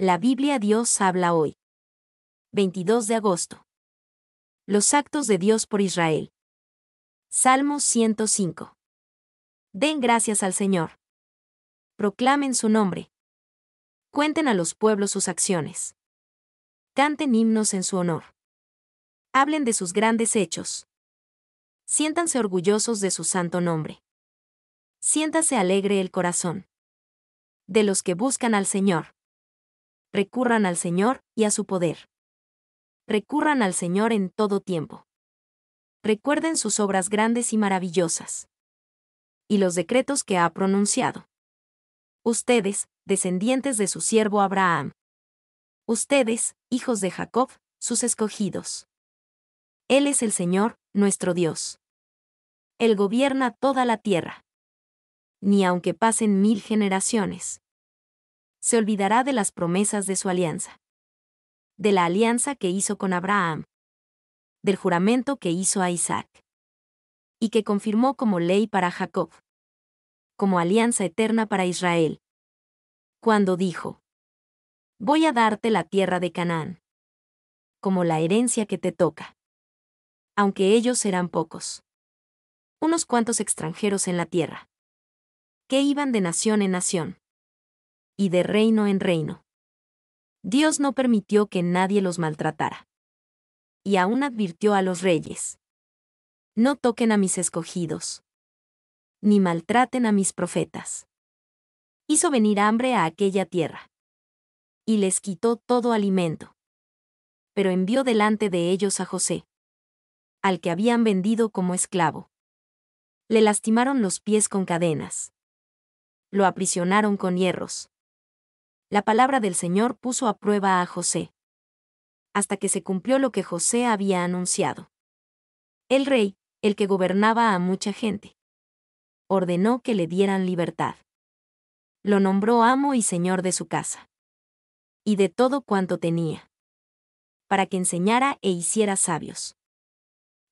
La Biblia Dios habla hoy. 22 de agosto. Los actos de Dios por Israel. Salmo 105. Den gracias al Señor. Proclamen su nombre. Cuenten a los pueblos sus acciones. Canten himnos en su honor. Hablen de sus grandes hechos. Siéntanse orgullosos de su santo nombre. Siéntase alegre el corazón. De los que buscan al Señor recurran al Señor y a su poder. Recurran al Señor en todo tiempo. Recuerden sus obras grandes y maravillosas. Y los decretos que ha pronunciado. Ustedes, descendientes de su siervo Abraham. Ustedes, hijos de Jacob, sus escogidos. Él es el Señor, nuestro Dios. Él gobierna toda la tierra. Ni aunque pasen mil generaciones se olvidará de las promesas de su alianza. De la alianza que hizo con Abraham. Del juramento que hizo a Isaac. Y que confirmó como ley para Jacob. Como alianza eterna para Israel. Cuando dijo, Voy a darte la tierra de Canaán. Como la herencia que te toca. Aunque ellos serán pocos. Unos cuantos extranjeros en la tierra. Que iban de nación en nación y de reino en reino. Dios no permitió que nadie los maltratara. Y aún advirtió a los reyes. No toquen a mis escogidos. Ni maltraten a mis profetas. Hizo venir hambre a aquella tierra. Y les quitó todo alimento. Pero envió delante de ellos a José. Al que habían vendido como esclavo. Le lastimaron los pies con cadenas. Lo aprisionaron con hierros la palabra del Señor puso a prueba a José. Hasta que se cumplió lo que José había anunciado. El rey, el que gobernaba a mucha gente, ordenó que le dieran libertad. Lo nombró amo y señor de su casa. Y de todo cuanto tenía. Para que enseñara e hiciera sabios.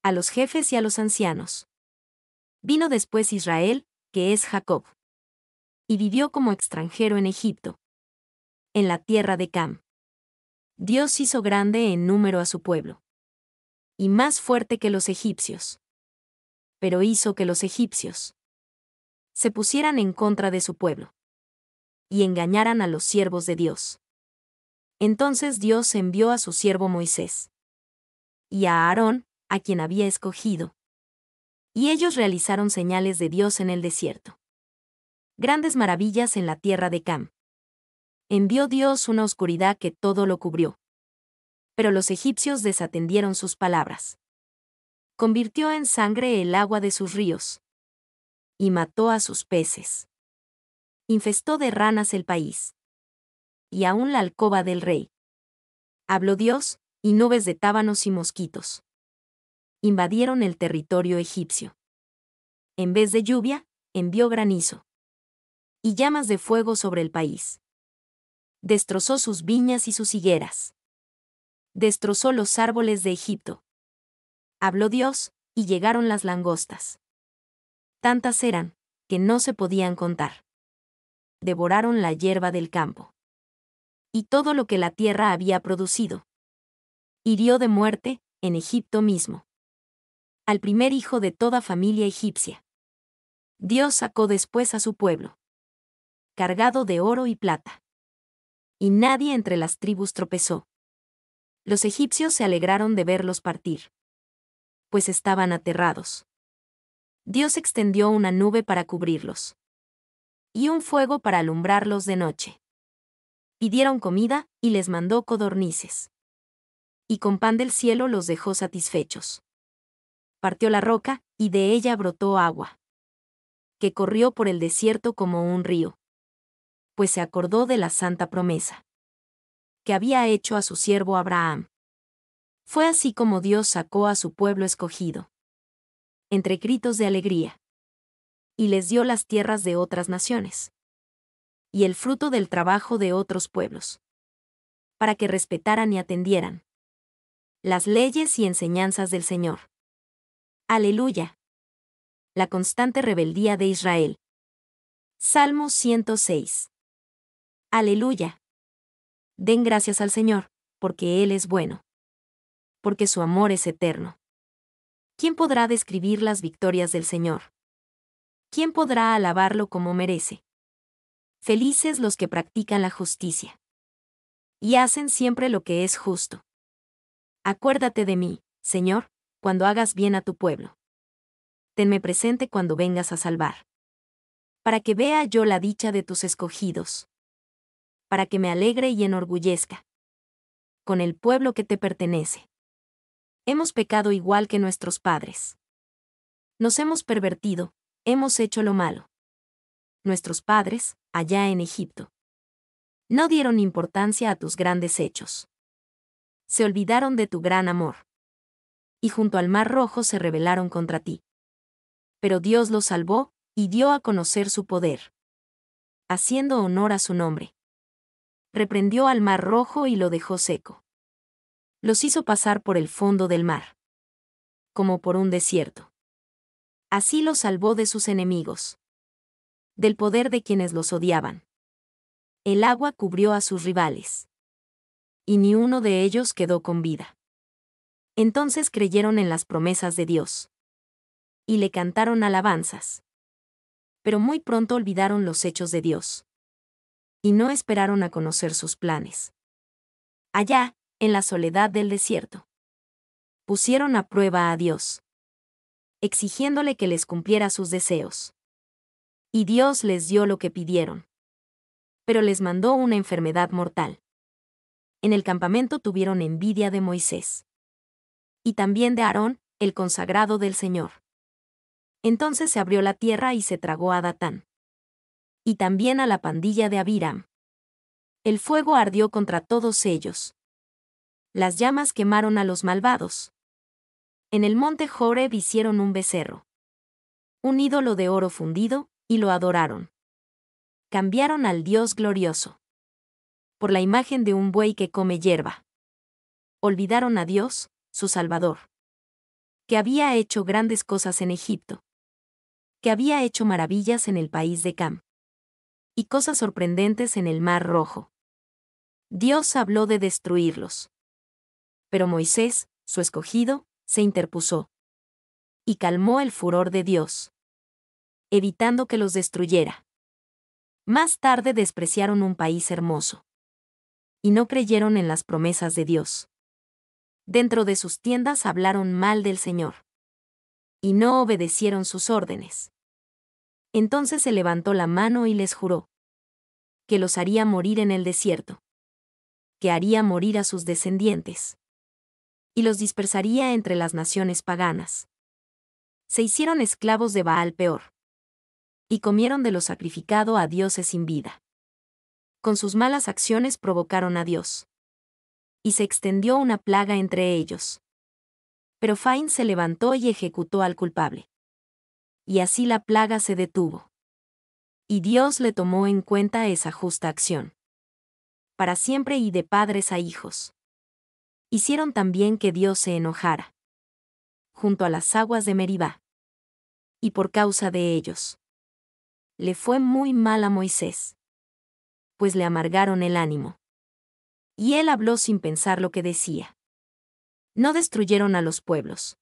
A los jefes y a los ancianos. Vino después Israel, que es Jacob. Y vivió como extranjero en Egipto, en la tierra de Cam. Dios hizo grande en número a su pueblo. Y más fuerte que los egipcios. Pero hizo que los egipcios se pusieran en contra de su pueblo. Y engañaran a los siervos de Dios. Entonces Dios envió a su siervo Moisés. Y a Aarón, a quien había escogido. Y ellos realizaron señales de Dios en el desierto. Grandes maravillas en la tierra de Cam envió Dios una oscuridad que todo lo cubrió. Pero los egipcios desatendieron sus palabras. Convirtió en sangre el agua de sus ríos. Y mató a sus peces. Infestó de ranas el país. Y aún la alcoba del rey. Habló Dios, y nubes de tábanos y mosquitos. Invadieron el territorio egipcio. En vez de lluvia, envió granizo. Y llamas de fuego sobre el país destrozó sus viñas y sus higueras. Destrozó los árboles de Egipto. Habló Dios, y llegaron las langostas. Tantas eran, que no se podían contar. Devoraron la hierba del campo. Y todo lo que la tierra había producido. Hirió de muerte, en Egipto mismo. Al primer hijo de toda familia egipcia. Dios sacó después a su pueblo. Cargado de oro y plata y nadie entre las tribus tropezó. Los egipcios se alegraron de verlos partir, pues estaban aterrados. Dios extendió una nube para cubrirlos y un fuego para alumbrarlos de noche. Pidieron comida y les mandó codornices. Y con pan del cielo los dejó satisfechos. Partió la roca, y de ella brotó agua, que corrió por el desierto como un río pues se acordó de la santa promesa que había hecho a su siervo Abraham. Fue así como Dios sacó a su pueblo escogido, entre gritos de alegría, y les dio las tierras de otras naciones, y el fruto del trabajo de otros pueblos, para que respetaran y atendieran las leyes y enseñanzas del Señor. Aleluya. La constante rebeldía de Israel. Salmo 106. Aleluya. Den gracias al Señor, porque Él es bueno. Porque su amor es eterno. ¿Quién podrá describir las victorias del Señor? ¿Quién podrá alabarlo como merece? Felices los que practican la justicia. Y hacen siempre lo que es justo. Acuérdate de mí, Señor, cuando hagas bien a tu pueblo. Tenme presente cuando vengas a salvar. Para que vea yo la dicha de tus escogidos para que me alegre y enorgullezca. Con el pueblo que te pertenece. Hemos pecado igual que nuestros padres. Nos hemos pervertido, hemos hecho lo malo. Nuestros padres, allá en Egipto. No dieron importancia a tus grandes hechos. Se olvidaron de tu gran amor. Y junto al Mar Rojo se rebelaron contra ti. Pero Dios los salvó, y dio a conocer su poder. Haciendo honor a su nombre reprendió al mar rojo y lo dejó seco. Los hizo pasar por el fondo del mar. Como por un desierto. Así los salvó de sus enemigos. Del poder de quienes los odiaban. El agua cubrió a sus rivales. Y ni uno de ellos quedó con vida. Entonces creyeron en las promesas de Dios. Y le cantaron alabanzas. Pero muy pronto olvidaron los hechos de Dios y no esperaron a conocer sus planes. Allá, en la soledad del desierto. Pusieron a prueba a Dios, exigiéndole que les cumpliera sus deseos. Y Dios les dio lo que pidieron. Pero les mandó una enfermedad mortal. En el campamento tuvieron envidia de Moisés. Y también de Aarón, el consagrado del Señor. Entonces se abrió la tierra y se tragó a Datán y también a la pandilla de Abiram. El fuego ardió contra todos ellos. Las llamas quemaron a los malvados. En el monte Joreb hicieron un becerro. Un ídolo de oro fundido, y lo adoraron. Cambiaron al Dios glorioso. Por la imagen de un buey que come hierba. Olvidaron a Dios, su Salvador. Que había hecho grandes cosas en Egipto. Que había hecho maravillas en el país de Cam y cosas sorprendentes en el mar rojo. Dios habló de destruirlos. Pero Moisés, su escogido, se interpuso. Y calmó el furor de Dios, evitando que los destruyera. Más tarde despreciaron un país hermoso. Y no creyeron en las promesas de Dios. Dentro de sus tiendas hablaron mal del Señor. Y no obedecieron sus órdenes. Entonces se levantó la mano y les juró que los haría morir en el desierto, que haría morir a sus descendientes, y los dispersaría entre las naciones paganas. Se hicieron esclavos de Baal peor, y comieron de lo sacrificado a dioses sin vida. Con sus malas acciones provocaron a Dios, y se extendió una plaga entre ellos. Pero Fain se levantó y ejecutó al culpable y así la plaga se detuvo. Y Dios le tomó en cuenta esa justa acción. Para siempre y de padres a hijos. Hicieron también que Dios se enojara. Junto a las aguas de Meribá. Y por causa de ellos. Le fue muy mal a Moisés. Pues le amargaron el ánimo. Y él habló sin pensar lo que decía. No destruyeron a los pueblos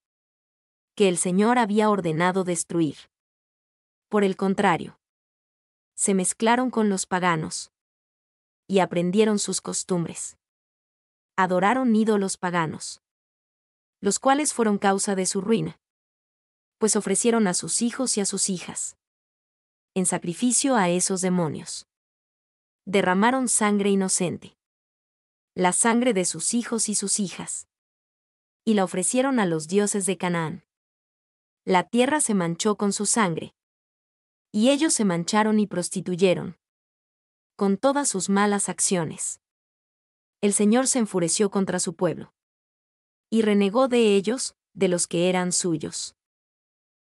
que el Señor había ordenado destruir. Por el contrario, se mezclaron con los paganos y aprendieron sus costumbres. Adoraron ídolos paganos, los cuales fueron causa de su ruina, pues ofrecieron a sus hijos y a sus hijas en sacrificio a esos demonios. Derramaron sangre inocente, la sangre de sus hijos y sus hijas, y la ofrecieron a los dioses de Canaán la tierra se manchó con su sangre. Y ellos se mancharon y prostituyeron. Con todas sus malas acciones. El Señor se enfureció contra su pueblo. Y renegó de ellos, de los que eran suyos.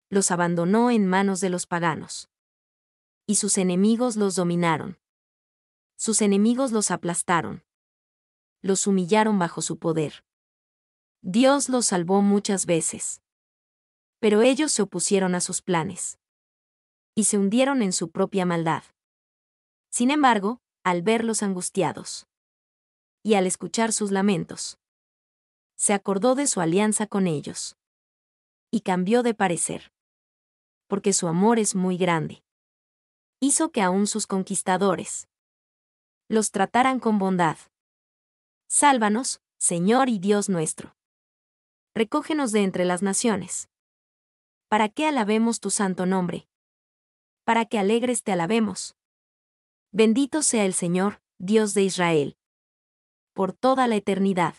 Los abandonó en manos de los paganos. Y sus enemigos los dominaron. Sus enemigos los aplastaron. Los humillaron bajo su poder. Dios los salvó muchas veces pero ellos se opusieron a sus planes. Y se hundieron en su propia maldad. Sin embargo, al verlos angustiados y al escuchar sus lamentos, se acordó de su alianza con ellos y cambió de parecer, porque su amor es muy grande. Hizo que aún sus conquistadores los trataran con bondad. Sálvanos, Señor y Dios nuestro. Recógenos de entre las naciones para qué alabemos tu santo nombre. Para que alegres te alabemos. Bendito sea el Señor, Dios de Israel. Por toda la eternidad.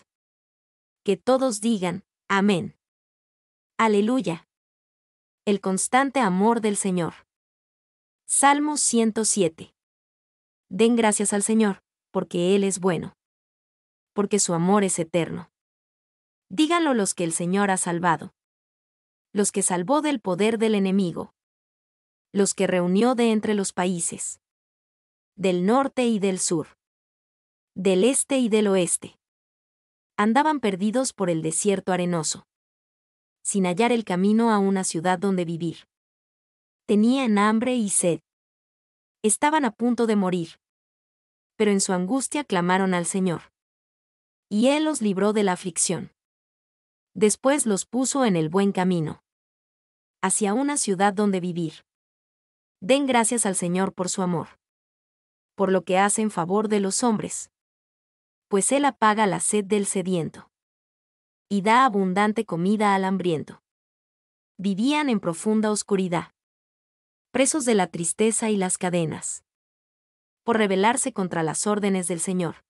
Que todos digan, Amén. Aleluya. El constante amor del Señor. Salmo 107. Den gracias al Señor, porque Él es bueno. Porque su amor es eterno. Díganlo los que el Señor ha salvado los que salvó del poder del enemigo, los que reunió de entre los países, del norte y del sur, del este y del oeste. Andaban perdidos por el desierto arenoso, sin hallar el camino a una ciudad donde vivir. Tenían hambre y sed. Estaban a punto de morir. Pero en su angustia clamaron al Señor. Y Él los libró de la aflicción después los puso en el buen camino hacia una ciudad donde vivir. Den gracias al Señor por su amor. Por lo que hace en favor de los hombres. Pues Él apaga la sed del sediento. Y da abundante comida al hambriento. Vivían en profunda oscuridad. Presos de la tristeza y las cadenas. Por rebelarse contra las órdenes del Señor.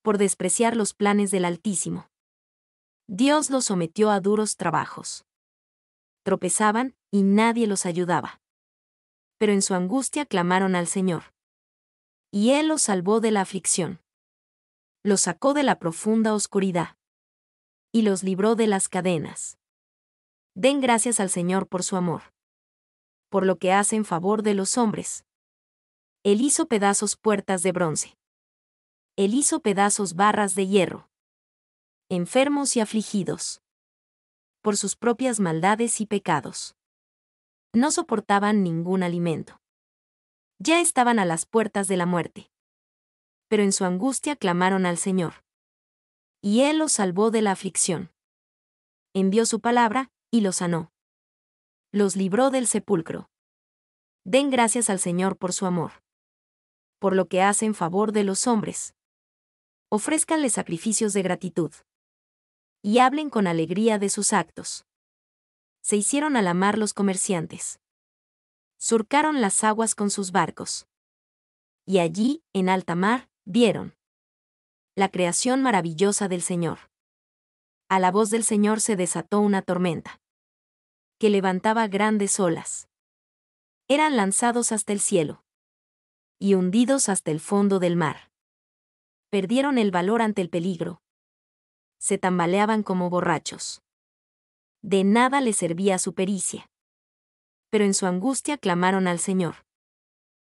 Por despreciar los planes del Altísimo. Dios los sometió a duros trabajos tropezaban, y nadie los ayudaba. Pero en su angustia clamaron al Señor. Y Él los salvó de la aflicción. Los sacó de la profunda oscuridad. Y los libró de las cadenas. Den gracias al Señor por su amor. Por lo que hace en favor de los hombres. Él hizo pedazos puertas de bronce. Él hizo pedazos barras de hierro. Enfermos y afligidos por sus propias maldades y pecados. No soportaban ningún alimento. Ya estaban a las puertas de la muerte. Pero en su angustia clamaron al Señor. Y Él los salvó de la aflicción. Envió su palabra, y los sanó. Los libró del sepulcro. Den gracias al Señor por su amor. Por lo que hace en favor de los hombres. Ofrézcanle sacrificios de gratitud y hablen con alegría de sus actos. Se hicieron la mar los comerciantes. Surcaron las aguas con sus barcos. Y allí, en alta mar, vieron la creación maravillosa del Señor. A la voz del Señor se desató una tormenta que levantaba grandes olas. Eran lanzados hasta el cielo y hundidos hasta el fondo del mar. Perdieron el valor ante el peligro, se tambaleaban como borrachos. De nada le servía su pericia. Pero en su angustia clamaron al Señor.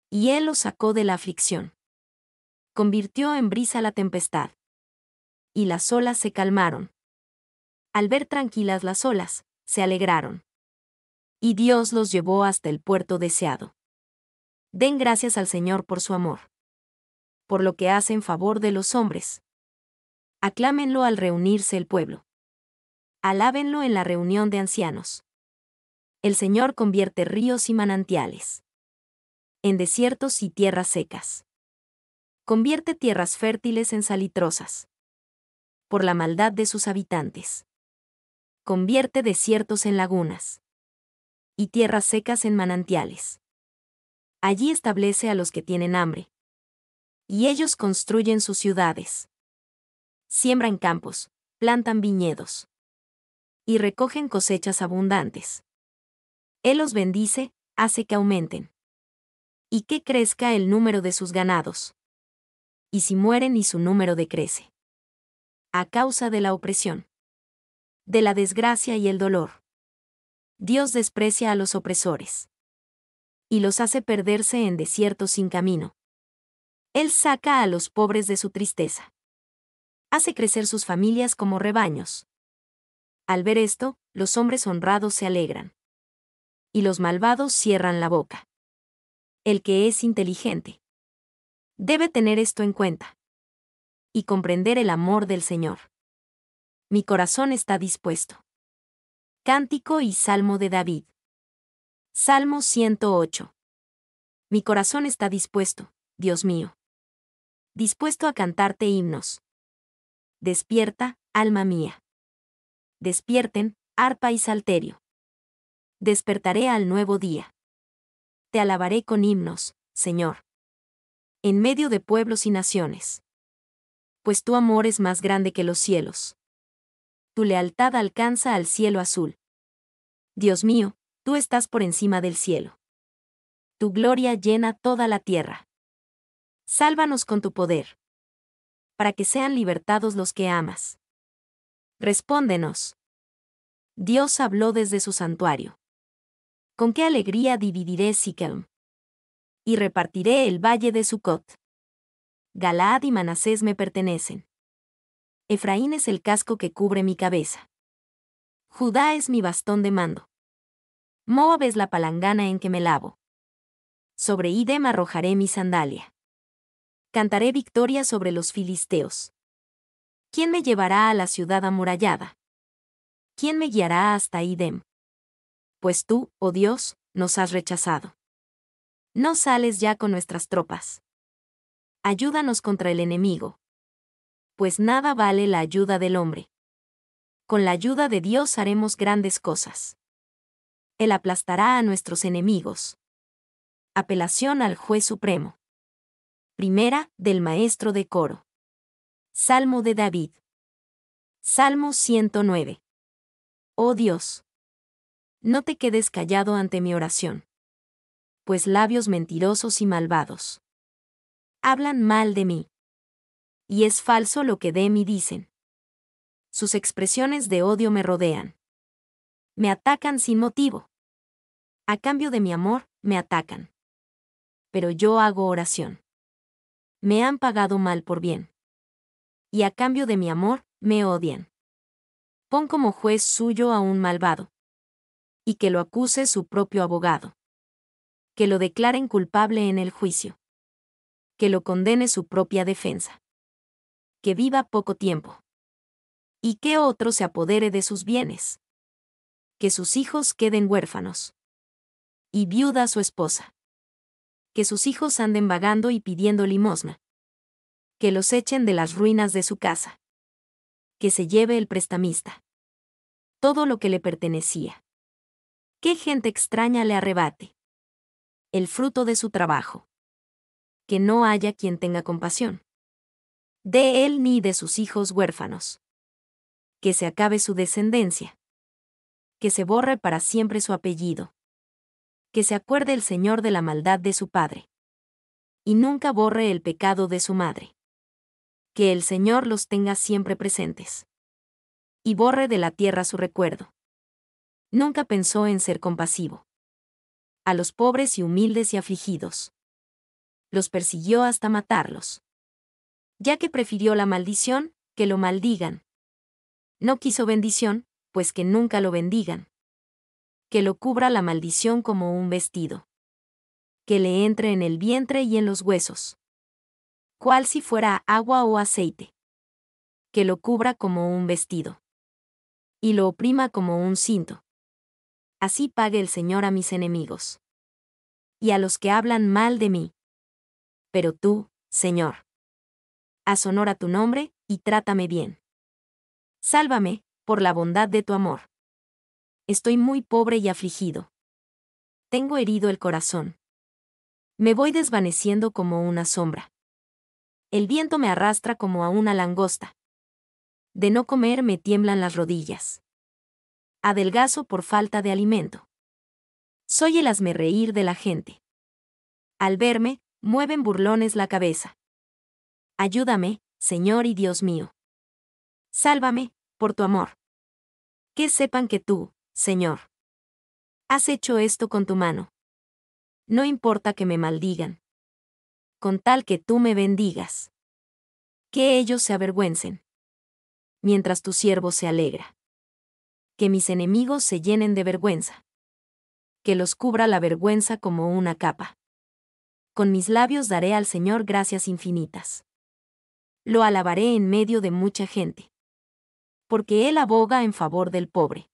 Y Él los sacó de la aflicción. Convirtió en brisa la tempestad. Y las olas se calmaron. Al ver tranquilas las olas, se alegraron. Y Dios los llevó hasta el puerto deseado. Den gracias al Señor por su amor. Por lo que hace en favor de los hombres, Aclámenlo al reunirse el pueblo. Alábenlo en la reunión de ancianos. El Señor convierte ríos y manantiales en desiertos y tierras secas. Convierte tierras fértiles en salitrosas. Por la maldad de sus habitantes. Convierte desiertos en lagunas. Y tierras secas en manantiales. Allí establece a los que tienen hambre. Y ellos construyen sus ciudades siembran campos, plantan viñedos y recogen cosechas abundantes. Él los bendice, hace que aumenten y que crezca el número de sus ganados. Y si mueren y su número decrece. A causa de la opresión, de la desgracia y el dolor. Dios desprecia a los opresores y los hace perderse en desiertos sin camino. Él saca a los pobres de su tristeza hace crecer sus familias como rebaños. Al ver esto, los hombres honrados se alegran. Y los malvados cierran la boca. El que es inteligente. Debe tener esto en cuenta. Y comprender el amor del Señor. Mi corazón está dispuesto. Cántico y Salmo de David. Salmo 108. Mi corazón está dispuesto, Dios mío. Dispuesto a cantarte himnos. Despierta, alma mía. Despierten, arpa y salterio. Despertaré al nuevo día. Te alabaré con himnos, Señor. En medio de pueblos y naciones. Pues tu amor es más grande que los cielos. Tu lealtad alcanza al cielo azul. Dios mío, tú estás por encima del cielo. Tu gloria llena toda la tierra. Sálvanos con tu poder para que sean libertados los que amas. Respóndenos. Dios habló desde su santuario. Con qué alegría dividiré sikelm Y repartiré el valle de Sucot. Galaad y Manasés me pertenecen. Efraín es el casco que cubre mi cabeza. Judá es mi bastón de mando. Moab es la palangana en que me lavo. Sobre Idem arrojaré mi sandalia cantaré victoria sobre los filisteos. ¿Quién me llevará a la ciudad amurallada? ¿Quién me guiará hasta Idem? Pues tú, oh Dios, nos has rechazado. No sales ya con nuestras tropas. Ayúdanos contra el enemigo. Pues nada vale la ayuda del hombre. Con la ayuda de Dios haremos grandes cosas. Él aplastará a nuestros enemigos. Apelación al juez supremo. Primera, del maestro de coro. Salmo de David. Salmo 109. Oh Dios. No te quedes callado ante mi oración. Pues labios mentirosos y malvados. Hablan mal de mí. Y es falso lo que de mí dicen. Sus expresiones de odio me rodean. Me atacan sin motivo. A cambio de mi amor, me atacan. Pero yo hago oración me han pagado mal por bien. Y a cambio de mi amor, me odian. Pon como juez suyo a un malvado. Y que lo acuse su propio abogado. Que lo declaren culpable en el juicio. Que lo condene su propia defensa. Que viva poco tiempo. Y que otro se apodere de sus bienes. Que sus hijos queden huérfanos. Y viuda su esposa que sus hijos anden vagando y pidiendo limosna. Que los echen de las ruinas de su casa. Que se lleve el prestamista. Todo lo que le pertenecía. ¿Qué gente extraña le arrebate? El fruto de su trabajo. Que no haya quien tenga compasión. De él ni de sus hijos huérfanos. Que se acabe su descendencia. Que se borre para siempre su apellido que se acuerde el Señor de la maldad de su padre. Y nunca borre el pecado de su madre. Que el Señor los tenga siempre presentes. Y borre de la tierra su recuerdo. Nunca pensó en ser compasivo. A los pobres y humildes y afligidos. Los persiguió hasta matarlos. Ya que prefirió la maldición, que lo maldigan. No quiso bendición, pues que nunca lo bendigan que lo cubra la maldición como un vestido. Que le entre en el vientre y en los huesos. Cual si fuera agua o aceite. Que lo cubra como un vestido. Y lo oprima como un cinto. Así pague el Señor a mis enemigos. Y a los que hablan mal de mí. Pero tú, Señor. Haz honor a tu nombre, y trátame bien. Sálvame, por la bondad de tu amor estoy muy pobre y afligido. Tengo herido el corazón. Me voy desvaneciendo como una sombra. El viento me arrastra como a una langosta. De no comer me tiemblan las rodillas. Adelgazo por falta de alimento. Soy el reír de la gente. Al verme, mueven burlones la cabeza. Ayúdame, Señor y Dios mío. Sálvame, por tu amor. Que sepan que tú, Señor. Has hecho esto con tu mano. No importa que me maldigan. Con tal que tú me bendigas. Que ellos se avergüencen. Mientras tu siervo se alegra. Que mis enemigos se llenen de vergüenza. Que los cubra la vergüenza como una capa. Con mis labios daré al Señor gracias infinitas. Lo alabaré en medio de mucha gente. Porque Él aboga en favor del pobre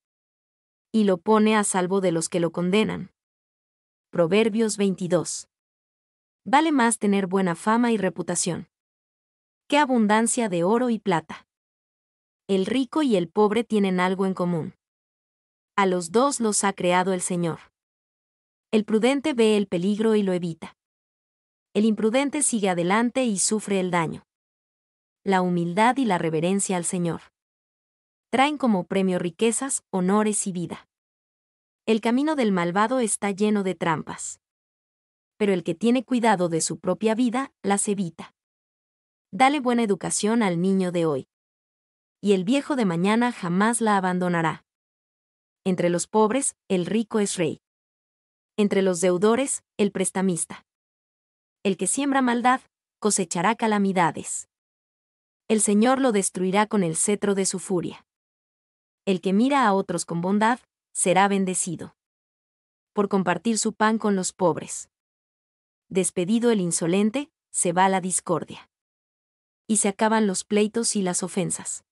y lo pone a salvo de los que lo condenan. Proverbios 22. Vale más tener buena fama y reputación. ¡Qué abundancia de oro y plata! El rico y el pobre tienen algo en común. A los dos los ha creado el Señor. El prudente ve el peligro y lo evita. El imprudente sigue adelante y sufre el daño. La humildad y la reverencia al Señor traen como premio riquezas, honores y vida. El camino del malvado está lleno de trampas. Pero el que tiene cuidado de su propia vida, las evita. Dale buena educación al niño de hoy. Y el viejo de mañana jamás la abandonará. Entre los pobres, el rico es rey. Entre los deudores, el prestamista. El que siembra maldad, cosechará calamidades. El Señor lo destruirá con el cetro de su furia el que mira a otros con bondad, será bendecido. Por compartir su pan con los pobres. Despedido el insolente, se va la discordia. Y se acaban los pleitos y las ofensas.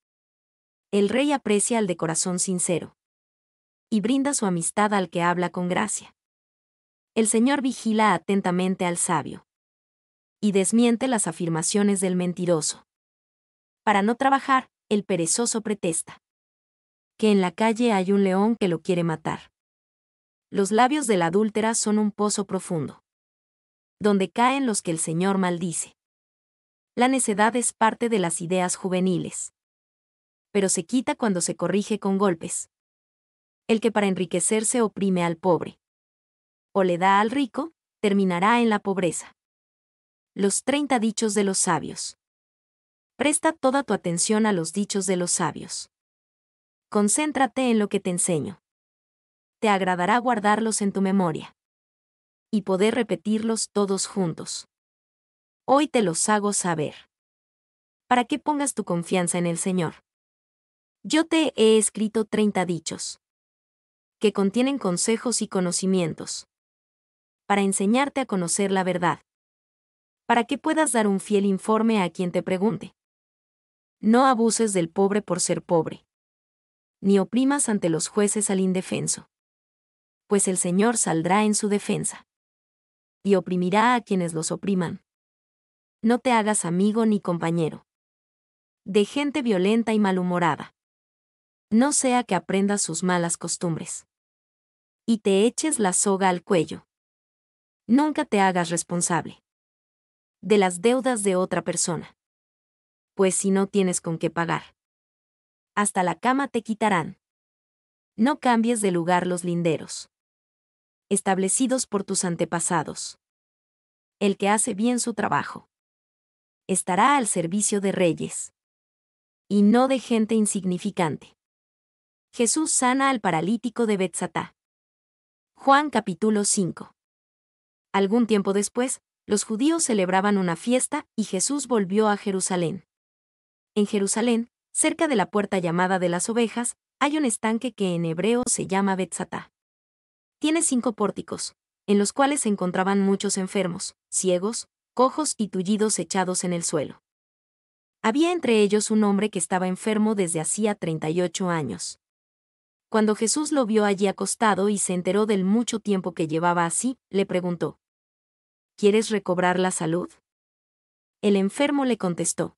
El rey aprecia al de corazón sincero. Y brinda su amistad al que habla con gracia. El Señor vigila atentamente al sabio. Y desmiente las afirmaciones del mentiroso. Para no trabajar, el perezoso pretesta que en la calle hay un león que lo quiere matar. Los labios de la adúltera son un pozo profundo, donde caen los que el Señor maldice. La necedad es parte de las ideas juveniles, pero se quita cuando se corrige con golpes. El que para enriquecerse oprime al pobre o le da al rico, terminará en la pobreza. Los 30 dichos de los sabios. Presta toda tu atención a los dichos de los sabios. Concéntrate en lo que te enseño. Te agradará guardarlos en tu memoria. Y poder repetirlos todos juntos. Hoy te los hago saber. Para que pongas tu confianza en el Señor. Yo te he escrito 30 dichos. Que contienen consejos y conocimientos. Para enseñarte a conocer la verdad. Para que puedas dar un fiel informe a quien te pregunte. No abuses del pobre por ser pobre ni oprimas ante los jueces al indefenso. Pues el Señor saldrá en su defensa. Y oprimirá a quienes los opriman. No te hagas amigo ni compañero. De gente violenta y malhumorada. No sea que aprendas sus malas costumbres. Y te eches la soga al cuello. Nunca te hagas responsable. De las deudas de otra persona. Pues si no tienes con qué pagar hasta la cama te quitarán. No cambies de lugar los linderos. Establecidos por tus antepasados. El que hace bien su trabajo. Estará al servicio de reyes. Y no de gente insignificante. Jesús sana al paralítico de Betzatá. Juan capítulo 5. Algún tiempo después, los judíos celebraban una fiesta y Jesús volvió a Jerusalén. En Jerusalén, cerca de la puerta llamada de las ovejas, hay un estanque que en hebreo se llama Betzatá. Tiene cinco pórticos, en los cuales se encontraban muchos enfermos, ciegos, cojos y tullidos echados en el suelo. Había entre ellos un hombre que estaba enfermo desde hacía 38 años. Cuando Jesús lo vio allí acostado y se enteró del mucho tiempo que llevaba así, le preguntó, ¿Quieres recobrar la salud? El enfermo le contestó,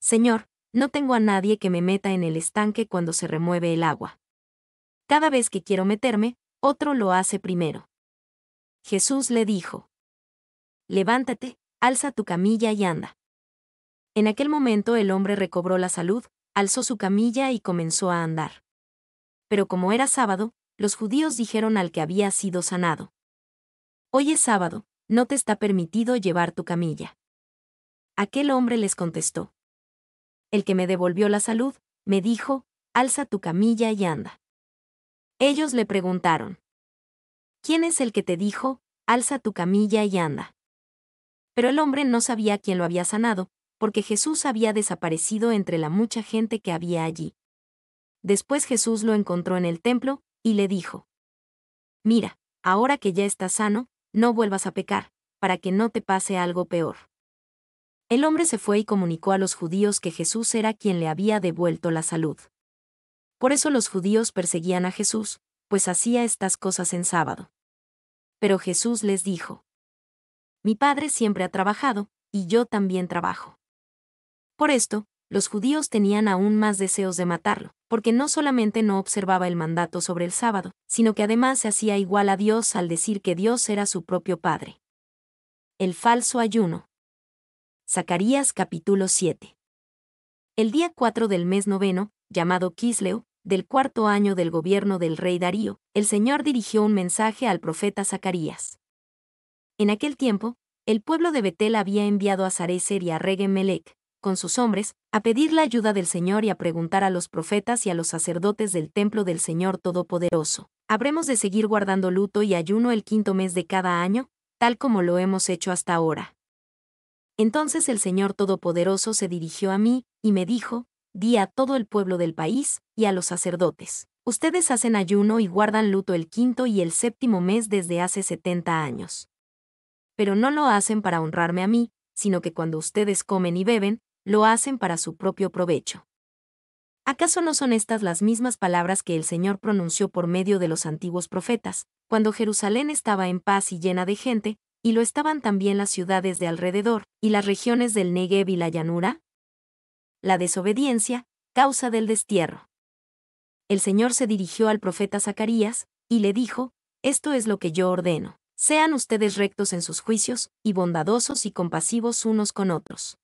Señor, no tengo a nadie que me meta en el estanque cuando se remueve el agua. Cada vez que quiero meterme, otro lo hace primero. Jesús le dijo, Levántate, alza tu camilla y anda. En aquel momento el hombre recobró la salud, alzó su camilla y comenzó a andar. Pero como era sábado, los judíos dijeron al que había sido sanado. Hoy es sábado, no te está permitido llevar tu camilla. Aquel hombre les contestó el que me devolvió la salud, me dijo, alza tu camilla y anda. Ellos le preguntaron, ¿quién es el que te dijo, alza tu camilla y anda? Pero el hombre no sabía quién lo había sanado, porque Jesús había desaparecido entre la mucha gente que había allí. Después Jesús lo encontró en el templo, y le dijo, Mira, ahora que ya estás sano, no vuelvas a pecar, para que no te pase algo peor. El hombre se fue y comunicó a los judíos que Jesús era quien le había devuelto la salud. Por eso los judíos perseguían a Jesús, pues hacía estas cosas en sábado. Pero Jesús les dijo, Mi Padre siempre ha trabajado, y yo también trabajo. Por esto, los judíos tenían aún más deseos de matarlo, porque no solamente no observaba el mandato sobre el sábado, sino que además se hacía igual a Dios al decir que Dios era su propio Padre. El falso ayuno. Zacarías capítulo 7. El día 4 del mes noveno, llamado Kisleo, del cuarto año del gobierno del rey Darío, el Señor dirigió un mensaje al profeta Zacarías. En aquel tiempo, el pueblo de Betel había enviado a Sarecer y a Regemelech, con sus hombres, a pedir la ayuda del Señor y a preguntar a los profetas y a los sacerdotes del templo del Señor Todopoderoso. ¿Habremos de seguir guardando luto y ayuno el quinto mes de cada año, tal como lo hemos hecho hasta ahora? Entonces el Señor Todopoderoso se dirigió a mí, y me dijo, Di a todo el pueblo del país, y a los sacerdotes. Ustedes hacen ayuno y guardan luto el quinto y el séptimo mes desde hace setenta años. Pero no lo hacen para honrarme a mí, sino que cuando ustedes comen y beben, lo hacen para su propio provecho. ¿Acaso no son estas las mismas palabras que el Señor pronunció por medio de los antiguos profetas, cuando Jerusalén estaba en paz y llena de gente, y lo estaban también las ciudades de alrededor, y las regiones del Negev y la llanura? La desobediencia, causa del destierro. El Señor se dirigió al profeta Zacarías, y le dijo, Esto es lo que yo ordeno. Sean ustedes rectos en sus juicios, y bondadosos y compasivos unos con otros.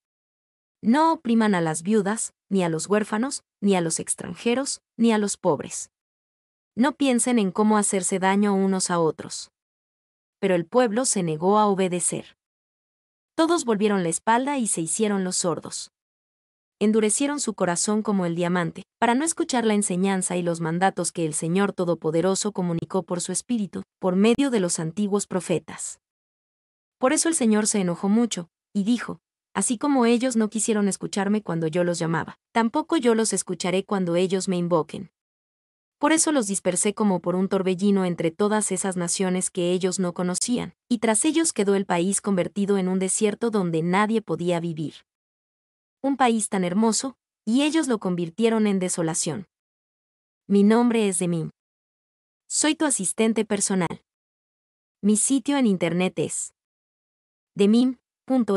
No opriman a las viudas, ni a los huérfanos, ni a los extranjeros, ni a los pobres. No piensen en cómo hacerse daño unos a otros pero el pueblo se negó a obedecer. Todos volvieron la espalda y se hicieron los sordos. Endurecieron su corazón como el diamante, para no escuchar la enseñanza y los mandatos que el Señor Todopoderoso comunicó por su espíritu, por medio de los antiguos profetas. Por eso el Señor se enojó mucho, y dijo, Así como ellos no quisieron escucharme cuando yo los llamaba, tampoco yo los escucharé cuando ellos me invoquen. Por eso los dispersé como por un torbellino entre todas esas naciones que ellos no conocían, y tras ellos quedó el país convertido en un desierto donde nadie podía vivir. Un país tan hermoso, y ellos lo convirtieron en desolación. Mi nombre es Demim. Soy tu asistente personal. Mi sitio en internet es demim.es.tl.